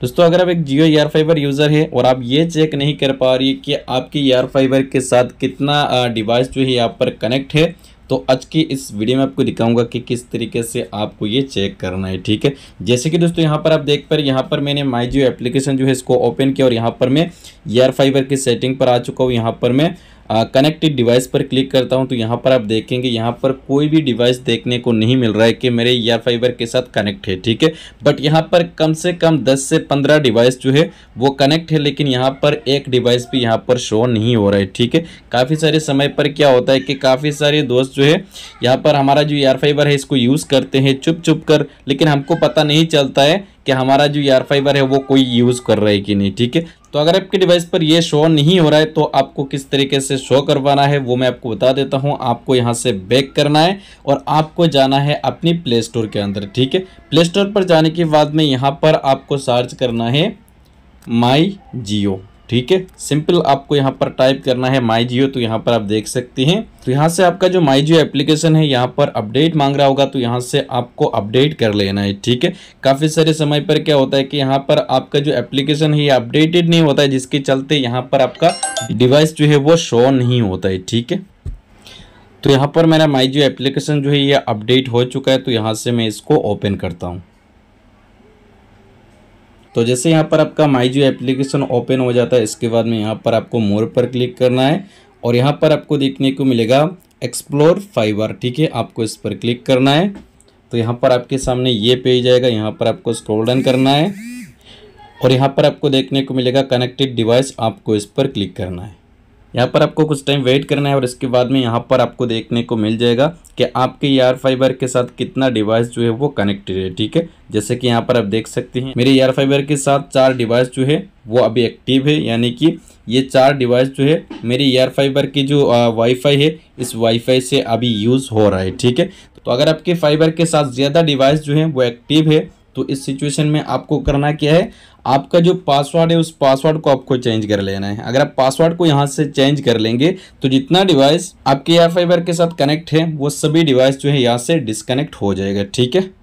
दोस्तों अगर आप एक जियो एयर फाइबर यूज़र है और आप ये चेक नहीं कर पा रही कि आपकी एयर फाइबर के साथ कितना डिवाइस जो है यहाँ पर कनेक्ट है तो आज की इस वीडियो में आपको दिखाऊंगा कि किस तरीके से आपको ये चेक करना है ठीक है जैसे कि दोस्तों यहाँ पर आप देख पा रहे यहाँ पर मैंने माई जियो एप्लीकेशन जो है इसको ओपन किया और यहाँ पर मैं एयर e फाइबर की सेटिंग पर आ चुका हूँ यहाँ पर मैं कनेक्टेड डिवाइस पर क्लिक करता हूँ तो यहाँ पर आप देखेंगे यहाँ पर कोई भी डिवाइस देखने को नहीं मिल रहा है कि मेरे ईयर फाइबर के साथ कनेक्ट है ठीक है बट यहाँ पर कम से कम 10 से 15 डिवाइस जो है वो कनेक्ट है लेकिन यहाँ पर एक डिवाइस भी यहाँ पर शो नहीं हो रहा है ठीक है काफ़ी सारे समय पर क्या होता है कि काफ़ी सारे दोस्त जो है यहाँ पर हमारा जो एयर फाइबर है इसको यूज़ करते हैं चुप चुप कर लेकिन हमको पता नहीं चलता है कि हमारा जो यार फाइबर है वो कोई यूज़ कर रहा है कि नहीं ठीक है तो अगर आपके डिवाइस पर ये शो नहीं हो रहा है तो आपको किस तरीके से शो करवाना है वो मैं आपको बता देता हूँ आपको यहाँ से बैक करना है और आपको जाना है अपनी प्ले स्टोर के अंदर ठीक है प्ले स्टोर पर जाने के बाद में यहाँ पर आपको सर्च करना है माई जियो ठीक है सिंपल आपको यहाँ पर टाइप करना है माई जियो तो यहाँ पर आप देख सकते हैं तो यहाँ से आपका जो माई जियो एप्लीकेशन है यहाँ पर अपडेट मांग रहा होगा तो यहाँ से आपको अपडेट कर लेना है ठीक है काफ़ी सारे समय पर क्या होता है कि यहाँ पर आपका जो एप्लीकेशन है ये अपडेटेड नहीं होता है जिसके चलते यहाँ पर आपका डिवाइस जो है वो शो नहीं होता है ठीक है तो यहाँ पर मेरा माई जियो एप्लीकेशन जो है ये अपडेट हो चुका है तो यहाँ से मैं इसको ओपन करता हूँ तो जैसे यहाँ पर आपका माई जियो एप्लीकेशन ओपन हो जाता है इसके बाद में यहाँ पर आपको मोर पर क्लिक करना है और यहाँ पर आपको देखने को मिलेगा एक्सप्लोर फाइबर ठीक है आपको इस पर क्लिक करना है तो यहाँ पर आपके सामने ये पेज आएगा यहाँ पर आपको स्क्रोल डन करना है और यहाँ पर आपको देखने को मिलेगा कनेक्टेड डिवाइस आपको इस पर क्लिक करना है यहाँ पर आपको कुछ टाइम वेट करना है और इसके बाद में यहाँ पर आपको देखने को मिल जाएगा कि आपके यार e फाइबर के साथ कितना डिवाइस जो है वो कनेक्टेड है ठीक है जैसे कि यहाँ पर आप देख सकते हैं मेरे यार e फाइबर के साथ चार डिवाइस जो है वो अभी एक्टिव है यानी कि ये चार डिवाइस जो है मेरे ईयर फाइबर की जो वाईफाई है इस वाईफाई से अभी यूज़ हो रहा है ठीक है तो अगर आपके फाइबर के साथ ज़्यादा डिवाइस जो है वो एक्टिव है तो इस सिचुएशन में आपको करना क्या है आपका जो पासवर्ड है उस पासवर्ड को आपको चेंज कर लेना है अगर आप पासवर्ड को यहाँ से चेंज कर लेंगे तो जितना डिवाइस आपके एयर के साथ कनेक्ट है वो सभी डिवाइस जो है यहाँ से डिसकनेक्ट हो जाएगा ठीक है